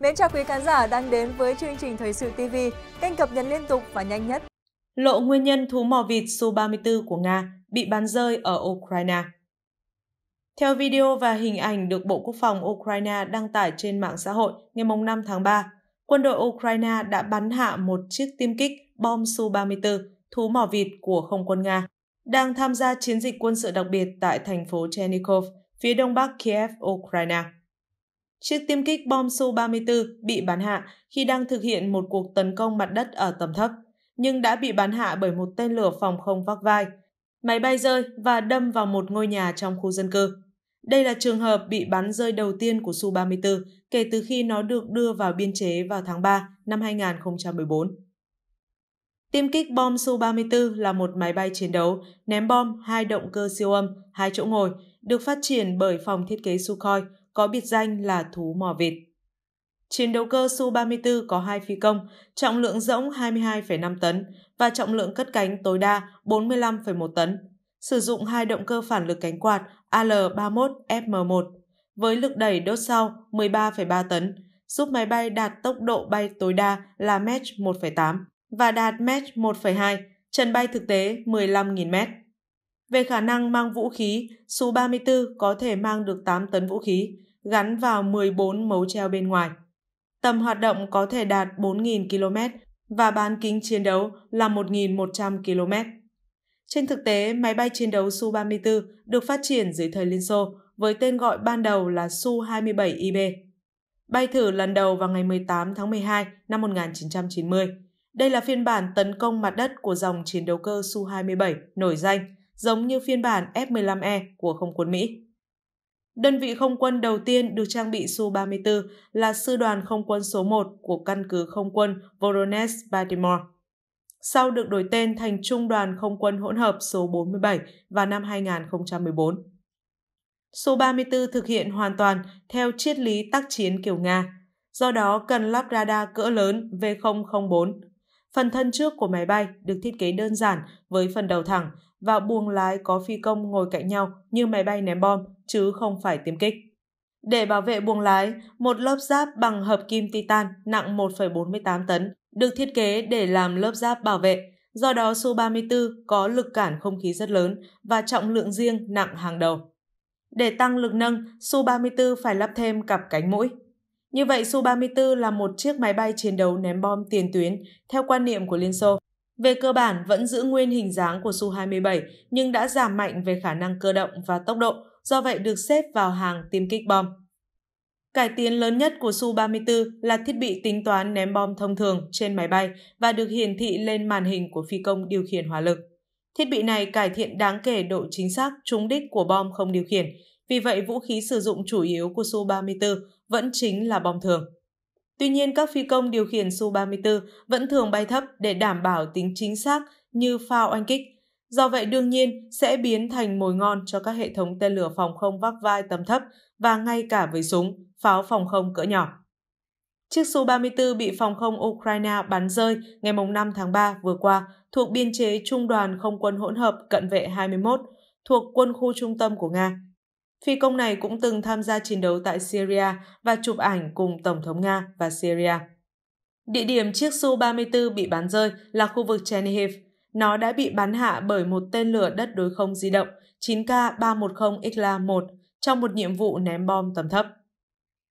Mến chào quý khán giả đang đến với chương trình Thời sự TV, kênh cập nhật liên tục và nhanh nhất. Lộ nguyên nhân thú mò vịt su 34 của Nga bị bắn rơi ở Ukraine. Theo video và hình ảnh được Bộ Quốc phòng Ukraine đăng tải trên mạng xã hội ngày 5 tháng 3, quân đội Ukraine đã bắn hạ một chiếc tiêm kích bom Su-34, thú mỏ vịt của không quân Nga, đang tham gia chiến dịch quân sự đặc biệt tại thành phố Chernikov, phía đông bắc Kiev, Ukraine. Chiếc tiêm kích bom Su-34 bị bắn hạ khi đang thực hiện một cuộc tấn công mặt đất ở tầm thấp, nhưng đã bị bắn hạ bởi một tên lửa phòng không vác vai. Máy bay rơi và đâm vào một ngôi nhà trong khu dân cư. Đây là trường hợp bị bắn rơi đầu tiên của Su-34 kể từ khi nó được đưa vào biên chế vào tháng 3 năm 2014. Tiêm kích bom Su-34 là một máy bay chiến đấu, ném bom, hai động cơ siêu âm, hai chỗ ngồi, được phát triển bởi phòng thiết kế Sukhoi – có biệt danh là thú mò vịt. Chiến đấu cơ Su-34 có hai phi công, trọng lượng rỗng 22,5 tấn và trọng lượng cất cánh tối đa 45,1 tấn, sử dụng hai động cơ phản lực cánh quạt AL-31FM1 với lực đẩy đốt sau 13,3 tấn, giúp máy bay đạt tốc độ bay tối đa là Mach 1,8 và đạt Mach 1,2, trần bay thực tế 15.000 m. Về khả năng mang vũ khí, Su-34 có thể mang được 8 tấn vũ khí, gắn vào 14 mấu treo bên ngoài. Tầm hoạt động có thể đạt 4.000 km và bán kính chiến đấu là 1.100 km. Trên thực tế, máy bay chiến đấu Su-34 được phát triển dưới thời Liên Xô với tên gọi ban đầu là Su-27IB. Bay thử lần đầu vào ngày 18 tháng 12 năm 1990. Đây là phiên bản tấn công mặt đất của dòng chiến đấu cơ Su-27 nổi danh, giống như phiên bản F-15E của không quân Mỹ. Đơn vị không quân đầu tiên được trang bị Su-34 là Sư đoàn Không quân số 1 của căn cứ không quân Voronezh Baltimore. Sau được đổi tên thành Trung đoàn Không quân hỗn hợp số 47 vào năm 2014. su 34 thực hiện hoàn toàn theo triết lý tác chiến kiểu Nga, do đó cần lắp radar cỡ lớn V004. Phần thân trước của máy bay được thiết kế đơn giản với phần đầu thẳng và buồng lái có phi công ngồi cạnh nhau như máy bay ném bom, chứ không phải tiêm kích. Để bảo vệ buồng lái, một lớp giáp bằng hợp kim titan nặng 1,48 tấn được thiết kế để làm lớp giáp bảo vệ. Do đó Su-34 có lực cản không khí rất lớn và trọng lượng riêng nặng hàng đầu. Để tăng lực nâng, Su-34 phải lắp thêm cặp cánh mũi. Như vậy, Su-34 là một chiếc máy bay chiến đấu ném bom tiền tuyến theo quan niệm của Liên Xô về cơ bản vẫn giữ nguyên hình dáng của Su-27 nhưng đã giảm mạnh về khả năng cơ động và tốc độ, do vậy được xếp vào hàng tiêm kích bom. Cải tiến lớn nhất của Su-34 là thiết bị tính toán ném bom thông thường trên máy bay và được hiển thị lên màn hình của phi công điều khiển hỏa lực. Thiết bị này cải thiện đáng kể độ chính xác trúng đích của bom không điều khiển, vì vậy vũ khí sử dụng chủ yếu của Su-34 vẫn chính là bom thường. Tuy nhiên, các phi công điều khiển Su-34 vẫn thường bay thấp để đảm bảo tính chính xác như phao oanh kích. Do vậy, đương nhiên sẽ biến thành mồi ngon cho các hệ thống tên lửa phòng không vác vai tầm thấp và ngay cả với súng, pháo phòng không cỡ nhỏ. Chiếc Su-34 bị phòng không Ukraine bắn rơi ngày 5 tháng 3 vừa qua thuộc biên chế Trung đoàn Không quân hỗn hợp cận vệ 21 thuộc quân khu trung tâm của Nga. Phi công này cũng từng tham gia chiến đấu tại Syria và chụp ảnh cùng Tổng thống Nga và Syria. Địa điểm chiếc Su-34 bị bắn rơi là khu vực Chernihiv. Nó đã bị bắn hạ bởi một tên lửa đất đối không di động 9K310 xla 1 trong một nhiệm vụ ném bom tầm thấp.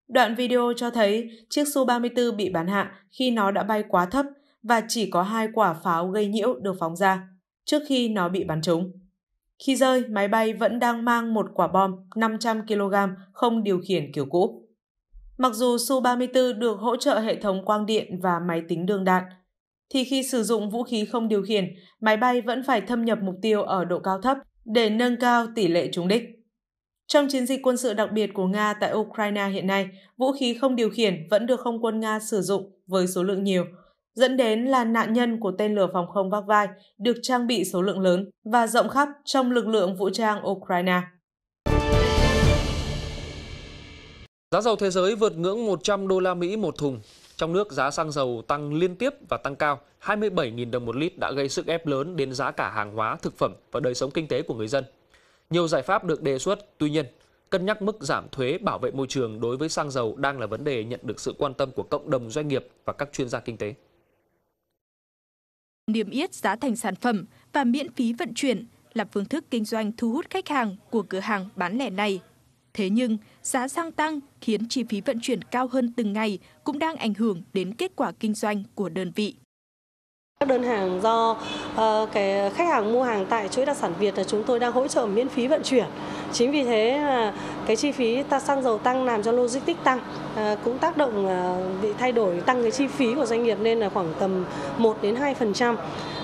Đoạn video cho thấy chiếc Su-34 bị bắn hạ khi nó đã bay quá thấp và chỉ có hai quả pháo gây nhiễu được phóng ra trước khi nó bị bắn trúng. Khi rơi, máy bay vẫn đang mang một quả bom 500 kg không điều khiển kiểu cũ. Mặc dù Su-34 được hỗ trợ hệ thống quang điện và máy tính đường đạn, thì khi sử dụng vũ khí không điều khiển, máy bay vẫn phải thâm nhập mục tiêu ở độ cao thấp để nâng cao tỷ lệ trúng đích. Trong chiến dịch quân sự đặc biệt của Nga tại Ukraine hiện nay, vũ khí không điều khiển vẫn được không quân Nga sử dụng với số lượng nhiều – dẫn đến là nạn nhân của tên lửa phòng không vác vai được trang bị số lượng lớn và rộng khắp trong lực lượng vũ trang Ukraine. Giá dầu thế giới vượt ngưỡng 100 đô la Mỹ một thùng. Trong nước, giá xăng dầu tăng liên tiếp và tăng cao. 27.000 đồng một lít đã gây sức ép lớn đến giá cả hàng hóa, thực phẩm và đời sống kinh tế của người dân. Nhiều giải pháp được đề xuất, tuy nhiên, cân nhắc mức giảm thuế bảo vệ môi trường đối với xăng dầu đang là vấn đề nhận được sự quan tâm của cộng đồng doanh nghiệp và các chuyên gia kinh tế niêm yết giá thành sản phẩm và miễn phí vận chuyển là phương thức kinh doanh thu hút khách hàng của cửa hàng bán lẻ này. Thế nhưng, giá xăng tăng khiến chi phí vận chuyển cao hơn từng ngày cũng đang ảnh hưởng đến kết quả kinh doanh của đơn vị. Các đơn hàng do uh, cái khách hàng mua hàng tại chuỗi đặc sản Việt là chúng tôi đang hỗ trợ miễn phí vận chuyển. Chính vì thế là cái chi phí ta xăng dầu tăng làm cho logistics tăng ờ, cũng tác động ờ, bị thay đổi tăng cái chi phí của doanh nghiệp nên là khoảng tầm 1 đến 2%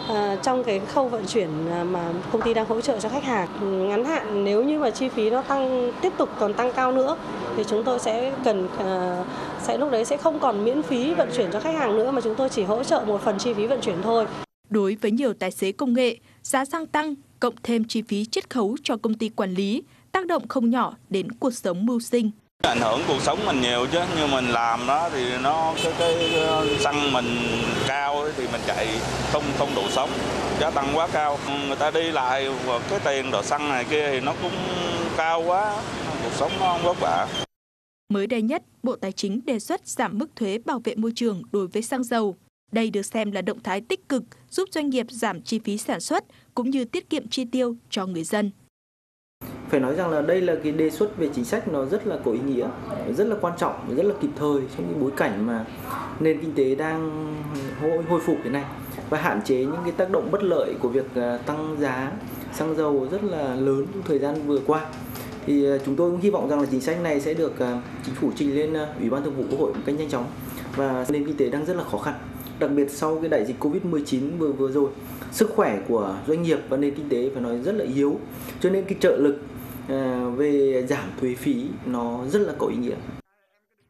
ờ, trong cái khâu vận chuyển mà công ty đang hỗ trợ cho khách hàng ngắn hạn nếu như mà chi phí nó tăng tiếp tục còn tăng cao nữa thì chúng tôi sẽ cần sẽ lúc đấy sẽ không còn miễn phí vận chuyển cho khách hàng nữa mà chúng tôi chỉ hỗ trợ một phần chi phí vận chuyển thôi. Đối với nhiều tài xế công nghệ, giá xăng tăng cộng thêm chi phí chiết khấu cho công ty quản lý tác động không nhỏ đến cuộc sống mưu sinh. Ảnh hưởng cuộc sống mình nhiều chứ, như mình làm đó thì nó cái, cái xăng mình cao thì mình chạy không không đủ sống, giá tăng quá cao. Người ta đi lại và cái tiền đồ xăng này kia thì nó cũng cao quá, cuộc sống nó không vất vả. Mới đây nhất, Bộ Tài chính đề xuất giảm mức thuế bảo vệ môi trường đối với xăng dầu. Đây được xem là động thái tích cực giúp doanh nghiệp giảm chi phí sản xuất cũng như tiết kiệm chi tiêu cho người dân phải nói rằng là đây là cái đề xuất về chính sách nó rất là có ý nghĩa rất là quan trọng và rất là kịp thời trong cái bối cảnh mà nền kinh tế đang hồi, hồi phục thế này và hạn chế những cái tác động bất lợi của việc à, tăng giá xăng dầu rất là lớn trong thời gian vừa qua thì à, chúng tôi cũng hy vọng rằng là chính sách này sẽ được à, chính phủ trình lên ủy ban thường vụ quốc hội một cách nhanh chóng và nền kinh tế đang rất là khó khăn đặc biệt sau cái đại dịch Covid-19 vừa vừa rồi, sức khỏe của doanh nghiệp và nền kinh tế phải nói rất là yếu. Cho nên cái trợ lực Ờ, về giảm thuế phí nó rất là có ý nghĩa.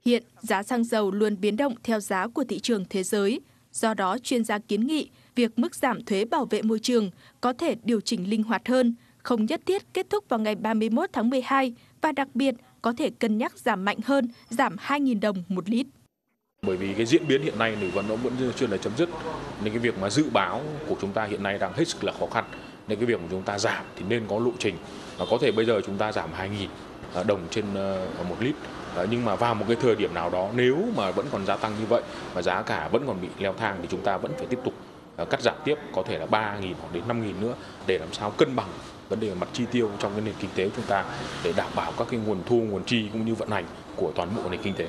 Hiện giá xăng dầu luôn biến động theo giá của thị trường thế giới, do đó chuyên gia kiến nghị việc mức giảm thuế bảo vệ môi trường có thể điều chỉnh linh hoạt hơn, không nhất thiết kết thúc vào ngày 31 tháng 12 và đặc biệt có thể cân nhắc giảm mạnh hơn, giảm 2.000 đồng một lít. Bởi vì cái diễn biến hiện nay thì vẫn nó vẫn chưa là chấm dứt nên cái việc mà dự báo của chúng ta hiện nay đang hết sức là khó khăn nên cái việc của chúng ta giảm thì nên có lộ trình và có thể bây giờ chúng ta giảm 2.000 à, đồng trên ờ, một lít nhưng mà vào một cái thời điểm nào đó nếu mà vẫn còn gia tăng như vậy và giá cả vẫn còn bị leo thang thì chúng ta vẫn phải tiếp tục à, cắt giảm tiếp có thể là 3.000 hoặc đến 5.000 nữa để làm sao cân bằng vấn đề mặt chi tiêu trong cái nền kinh tế của chúng ta để đảm bảo các cái nguồn thu, nguồn chi cũng như vận hành của toàn bộ nền kinh tế.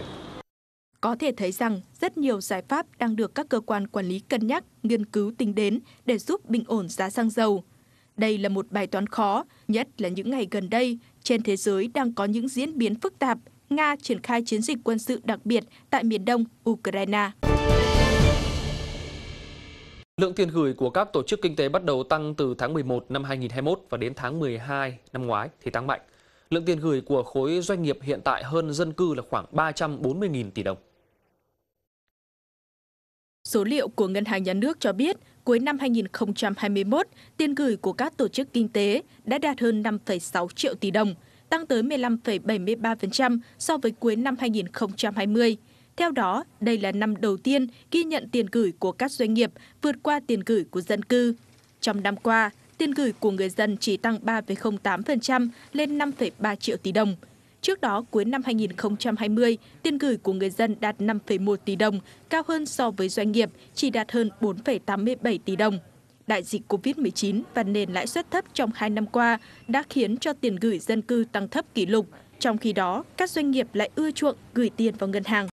Có thể thấy rằng rất nhiều giải pháp đang được các cơ quan quản lý cân nhắc, nghiên cứu tính đến để giúp bình ổn giá xăng dầu. Đây là một bài toán khó, nhất là những ngày gần đây, trên thế giới đang có những diễn biến phức tạp. Nga triển khai chiến dịch quân sự đặc biệt tại miền đông Ukraine. Lượng tiền gửi của các tổ chức kinh tế bắt đầu tăng từ tháng 11 năm 2021 và đến tháng 12 năm ngoái thì tăng mạnh. Lượng tiền gửi của khối doanh nghiệp hiện tại hơn dân cư là khoảng 340.000 tỷ đồng. Số liệu của Ngân hàng Nhà nước cho biết, cuối năm 2021, tiền gửi của các tổ chức kinh tế đã đạt hơn 5,6 triệu tỷ đồng, tăng tới 15,73% so với cuối năm 2020. Theo đó, đây là năm đầu tiên ghi nhận tiền gửi của các doanh nghiệp vượt qua tiền gửi của dân cư. Trong năm qua, tiền gửi của người dân chỉ tăng 3,08% lên 5,3 triệu tỷ đồng – Trước đó, cuối năm 2020, tiền gửi của người dân đạt 5,1 tỷ đồng, cao hơn so với doanh nghiệp, chỉ đạt hơn 4,87 tỷ đồng. Đại dịch COVID-19 và nền lãi suất thấp trong 2 năm qua đã khiến cho tiền gửi dân cư tăng thấp kỷ lục. Trong khi đó, các doanh nghiệp lại ưa chuộng gửi tiền vào ngân hàng